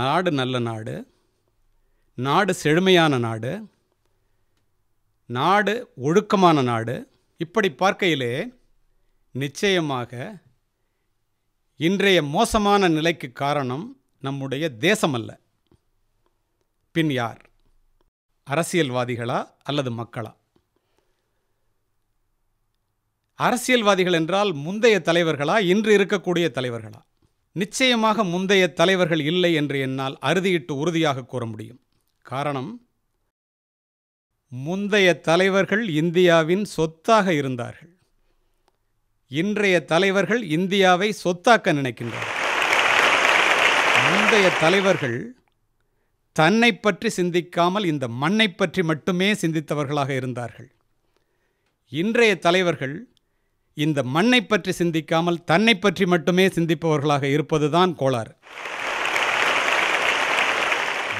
நாடு நல்ல நாடு நாடு செழுமையான நாடு நாடு ஒழுக்கமான நாடு இப்படி பார்க்கையிலே நிச்சயமாக இன்றைய மோசமான நிலைக்கு காரணம் நம்முடைய தேசமல்ல பின் யார் அரசியல்வாதிகளா அல்லது மக்களா அரசியல்வாதிகள் என்றால் முந்தைய தலைவர்களா இன்று இருக்கக்கூடிய தலைவர்களா நிச்சயமாக முந்தைய தலைவர்கள் இல்லை என்று என்னால் அறுதியிட்டு உறுதியாக கூற முடியும் காரணம் முந்தைய தலைவர்கள் இந்தியாவின் சொத்தாக இருந்தார்கள் இன்றைய தலைவர்கள் இந்தியாவை சொத்தாக்க நினைக்கின்றனர் முந்தைய தலைவர்கள் தன்னை பற்றி சிந்திக்காமல் இந்த மண்ணை பற்றி மட்டுமே சிந்தித்தவர்களாக இருந்தார்கள் இன்றைய தலைவர்கள் இந்த மண்ணை பற்றி சிந்திக்காமல் தன்னை பற்றி மட்டுமே சிந்திப்பவர்களாக இருப்பதுதான் கோளாறு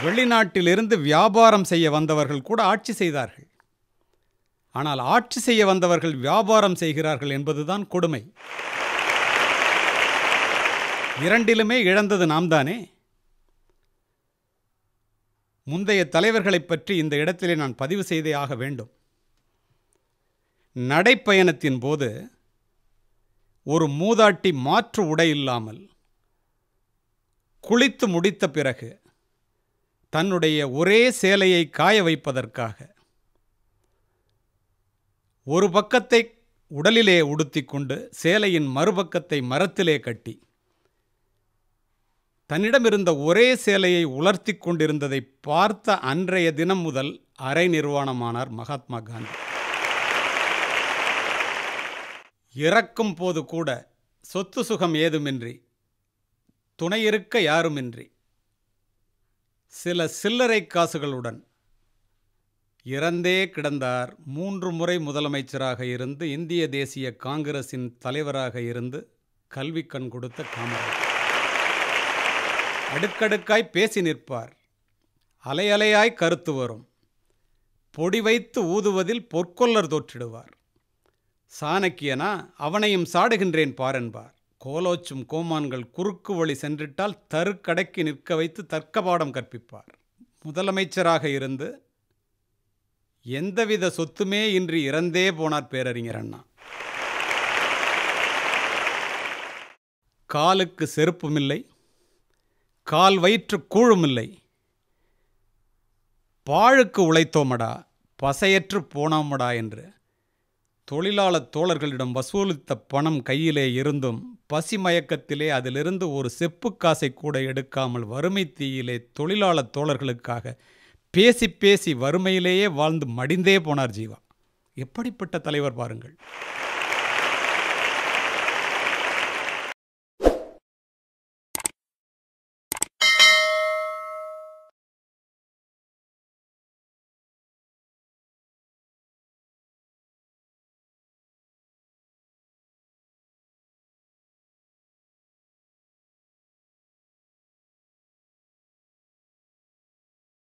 வெளிநாட்டிலிருந்து வியாபாரம் செய்ய வந்தவர்கள் கூட ஆட்சி செய்தார்கள் ஆனால் ஆட்சி செய்ய வந்தவர்கள் வியாபாரம் செய்கிறார்கள் என்பதுதான் கொடுமை இரண்டிலுமே இழந்தது நாம் தானே முந்தைய தலைவர்களை பற்றி இந்த இடத்திலே நான் பதிவு செய்தே ஆக வேண்டும் நடைப்பயணத்தின் போது ஒரு மூதாட்டி மாற்று உடை இல்லாமல் குளித்து முடித்த பிறகு தன்னுடைய ஒரே சேலையை காய வைப்பதற்காக ஒரு பக்கத்தை உடலிலே உடுத்திக்கொண்டு சேலையின் மறுபக்கத்தை மரத்திலே கட்டி தன்னிடமிருந்த ஒரே சேலையை உலர்த்தி கொண்டிருந்ததை பார்த்த அன்றைய தினம் முதல் அரை நிர்வாணமானார் மகாத்மா காந்தி இறக்கும் போது கூட சொத்து சுகம் ஏதுமின்றி துணையிருக்க யாருமின்றி சில சில்லறை காசுகளுடன் இறந்தே கிடந்தார் மூன்று முறை முதலமைச்சராக இருந்து இந்திய தேசிய காங்கிரசின் தலைவராக இருந்து கல்வி கண் கொடுத்த காமராஜ் அடுக்கடுக்காய் பேசி நிற்பார் அலையலையாய் கருத்து வரும் பொடி வைத்து ஊதுவதில் பொற்கொல்லர் தோற்றிடுவார் சாணக்கியனா அவனையும் சாடுகின்றேன் பாரென்பார் கோலோச்சும் கோமான்கள் குறுக்கு வழி சென்றிட்டால் தருக்கடைக்கு நிற்க வைத்து தர்க்க பாடம் கற்பிப்பார் முதலமைச்சராக இருந்து எந்தவித சொத்துமே இன்றி இறந்தே போனார் பேரறிஞர் அண்ணா காலுக்கு செருப்புமில்லை கால் வயிற்று கூழுமில்லை பாழுக்கு உழைத்தோமடா பசையற்று போனோமடா என்று தொழிலாளர் தோழர்களிடம் வசூலித்த பணம் கையிலே இருந்தும் பசி மயக்கத்திலே அதிலிருந்து ஒரு செப்பு காசை கூட எடுக்காமல் வறுமை தீயிலே தொழிலாளர் தோழர்களுக்காக பேசி பேசி வறுமையிலேயே வாழ்ந்து மடிந்தே போனார் ஜீவா எப்படிப்பட்ட தலைவர் பாருங்கள்